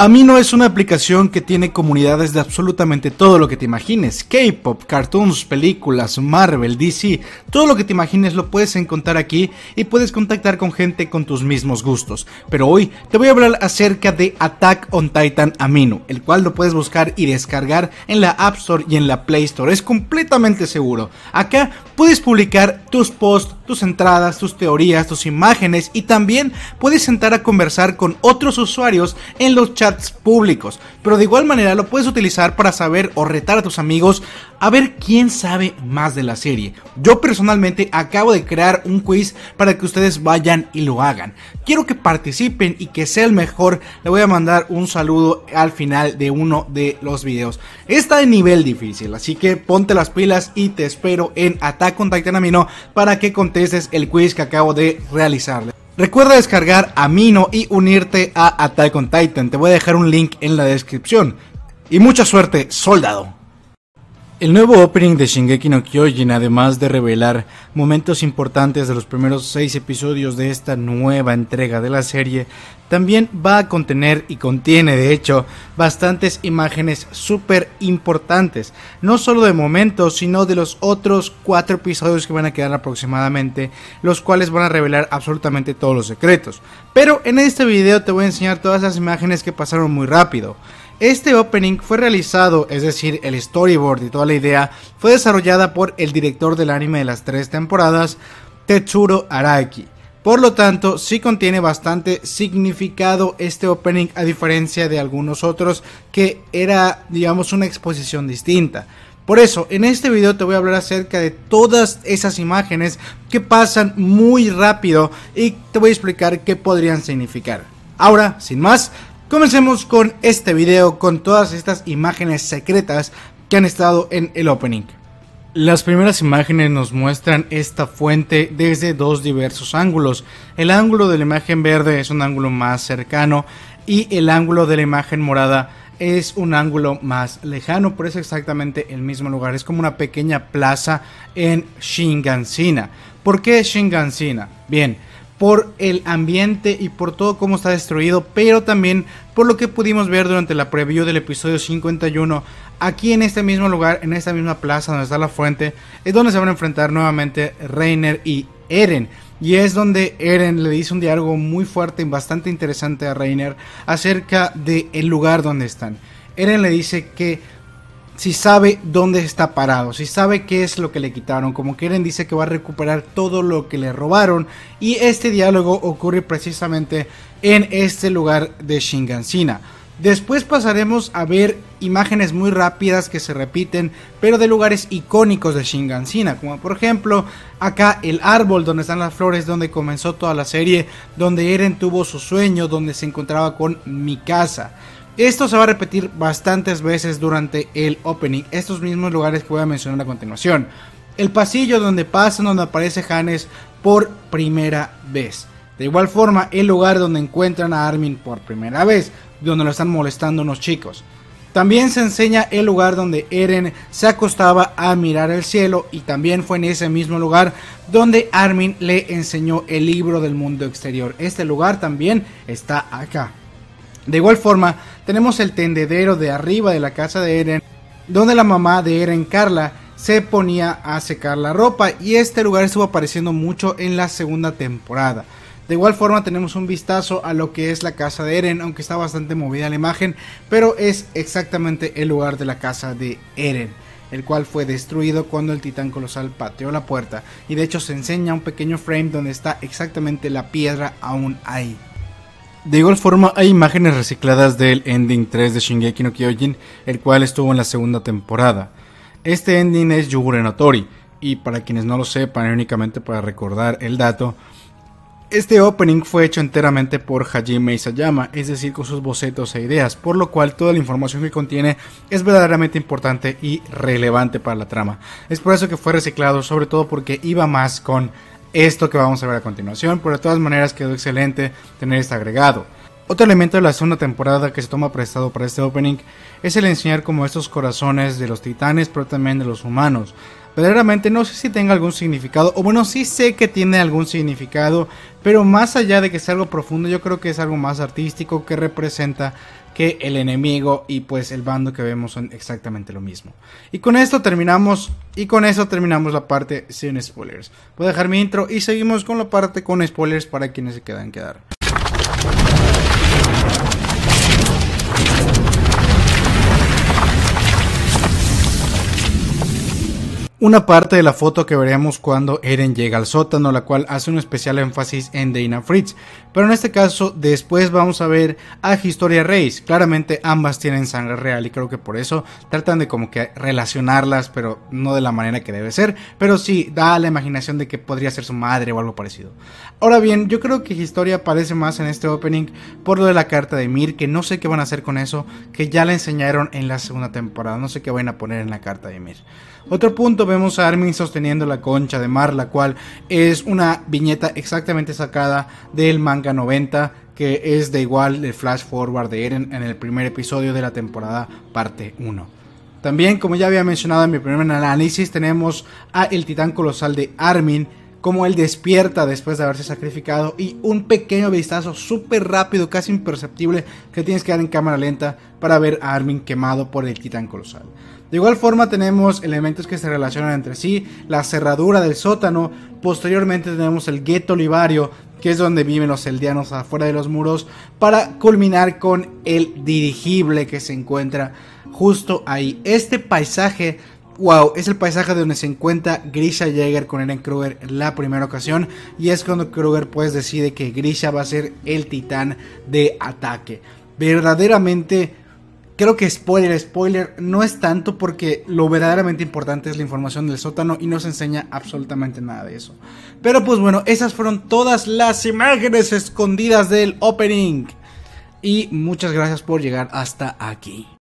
Amino es una aplicación que tiene comunidades de absolutamente todo lo que te imagines. K-pop, cartoons, películas, Marvel, DC, todo lo que te imagines lo puedes encontrar aquí y puedes contactar con gente con tus mismos gustos. Pero hoy te voy a hablar acerca de Attack on Titan Amino, el cual lo puedes buscar y descargar en la App Store y en la Play Store. Es completamente seguro. Acá puedes publicar tus posts tus entradas, tus teorías, tus imágenes y también puedes sentar a conversar con otros usuarios en los chats públicos. Pero de igual manera lo puedes utilizar para saber o retar a tus amigos a ver quién sabe más de la serie. Yo personalmente acabo de crear un quiz para que ustedes vayan y lo hagan. Quiero que participen y que sea el mejor. Le voy a mandar un saludo al final de uno de los videos. Está de nivel difícil, así que ponte las pilas y te espero en Attack on Titan Amino para que contestes este es el quiz que acabo de realizarle Recuerda descargar Amino y unirte a Attack on Titan. Te voy a dejar un link en la descripción. Y mucha suerte, soldado. El nuevo opening de Shingeki no Kyojin, además de revelar momentos importantes de los primeros seis episodios de esta nueva entrega de la serie, también va a contener y contiene, de hecho, bastantes imágenes súper importantes, no solo de momentos, sino de los otros cuatro episodios que van a quedar aproximadamente, los cuales van a revelar absolutamente todos los secretos. Pero en este video te voy a enseñar todas las imágenes que pasaron muy rápido. Este opening fue realizado, es decir, el storyboard y toda la idea, fue desarrollada por el director del anime de las tres temporadas, Tetsuro Araki. Por lo tanto, sí contiene bastante significado este opening a diferencia de algunos otros que era, digamos, una exposición distinta. Por eso, en este video te voy a hablar acerca de todas esas imágenes que pasan muy rápido y te voy a explicar qué podrían significar. Ahora, sin más, Comencemos con este video con todas estas imágenes secretas que han estado en el opening. Las primeras imágenes nos muestran esta fuente desde dos diversos ángulos. El ángulo de la imagen verde es un ángulo más cercano y el ángulo de la imagen morada es un ángulo más lejano, pero es exactamente el mismo lugar. Es como una pequeña plaza en Shingansina. ¿Por qué Shingansina? Bien, por el ambiente y por todo cómo está destruido, pero también por lo que pudimos ver durante la preview del episodio 51, aquí en este mismo lugar, en esta misma plaza donde está la fuente, es donde se van a enfrentar nuevamente Reiner y Eren. Y es donde Eren le dice un diálogo muy fuerte y bastante interesante a Reiner acerca del lugar donde están. Eren le dice que si sabe dónde está parado, si sabe qué es lo que le quitaron. Como Eren dice que va a recuperar todo lo que le robaron. Y este diálogo ocurre precisamente en este lugar de Shingansina. Después pasaremos a ver imágenes muy rápidas que se repiten, pero de lugares icónicos de Shingansina, como por ejemplo acá el árbol donde están las flores, donde comenzó toda la serie, donde Eren tuvo su sueño, donde se encontraba con mi casa. Esto se va a repetir bastantes veces durante el opening, estos mismos lugares que voy a mencionar a continuación. El pasillo donde pasan, donde aparece Hannes por primera vez. De igual forma, el lugar donde encuentran a Armin por primera vez, donde lo están molestando unos chicos. También se enseña el lugar donde Eren se acostaba a mirar el cielo y también fue en ese mismo lugar donde Armin le enseñó el libro del mundo exterior. Este lugar también está acá. De igual forma, tenemos el tendedero de arriba de la casa de Eren, donde la mamá de Eren, Carla, se ponía a secar la ropa y este lugar estuvo apareciendo mucho en la segunda temporada. De igual forma tenemos un vistazo a lo que es la casa de Eren, aunque está bastante movida la imagen, pero es exactamente el lugar de la casa de Eren, el cual fue destruido cuando el titán colosal pateó la puerta, y de hecho se enseña un pequeño frame donde está exactamente la piedra aún ahí. De igual forma, hay imágenes recicladas del ending 3 de Shingeki no Kyojin, el cual estuvo en la segunda temporada. Este ending es Yugure no y para quienes no lo sepan, únicamente para recordar el dato, este opening fue hecho enteramente por Hajime Isayama, es decir, con sus bocetos e ideas, por lo cual toda la información que contiene es verdaderamente importante y relevante para la trama. Es por eso que fue reciclado, sobre todo porque iba más con esto que vamos a ver a continuación, pero de todas maneras quedó excelente tener este agregado. Otro elemento de la segunda temporada que se toma prestado para este opening es el enseñar como estos corazones de los titanes, pero también de los humanos, Realmente no sé si tenga algún significado, o bueno, sí sé que tiene algún significado, pero más allá de que sea algo profundo, yo creo que es algo más artístico que representa que el enemigo y pues el bando que vemos son exactamente lo mismo. Y con esto terminamos y con eso terminamos la parte sin spoilers. Voy a dejar mi intro y seguimos con la parte con spoilers para quienes se quedan quedar. Una parte de la foto que veremos cuando Eren llega al sótano, la cual hace un especial énfasis en Dana Fritz, pero en este caso después vamos a ver a Historia Reyes, claramente ambas tienen sangre real y creo que por eso tratan de como que relacionarlas, pero no de la manera que debe ser, pero sí da la imaginación de que podría ser su madre o algo parecido. Ahora bien, yo creo que Historia aparece más en este opening por lo de la carta de Mir, que no sé qué van a hacer con eso, que ya la enseñaron en la segunda temporada, no sé qué van a poner en la carta de Mir. Otro punto, vemos a Armin sosteniendo la concha de mar, la cual es una viñeta exactamente sacada del manga 90, que es de igual el flash forward de Eren en el primer episodio de la temporada parte 1. También, como ya había mencionado en mi primer análisis, tenemos a el titán colosal de Armin, como él despierta después de haberse sacrificado y un pequeño vistazo súper rápido, casi imperceptible, que tienes que dar en cámara lenta para ver a Armin quemado por el titán colosal. De igual forma tenemos elementos que se relacionan entre sí, la cerradura del sótano, posteriormente tenemos el gueto olivario, que es donde viven los eldianos afuera de los muros, para culminar con el dirigible que se encuentra justo ahí. Este paisaje wow, es el paisaje de donde se encuentra Grisha Jäger con Eren Kruger la primera ocasión. Y es cuando Kruger pues decide que Grisha va a ser el titán de ataque. Verdaderamente creo que spoiler, spoiler, no es tanto porque lo verdaderamente importante es la información del sótano y no se enseña absolutamente nada de eso. Pero pues bueno, esas fueron todas las imágenes escondidas del opening. Y muchas gracias por llegar hasta aquí.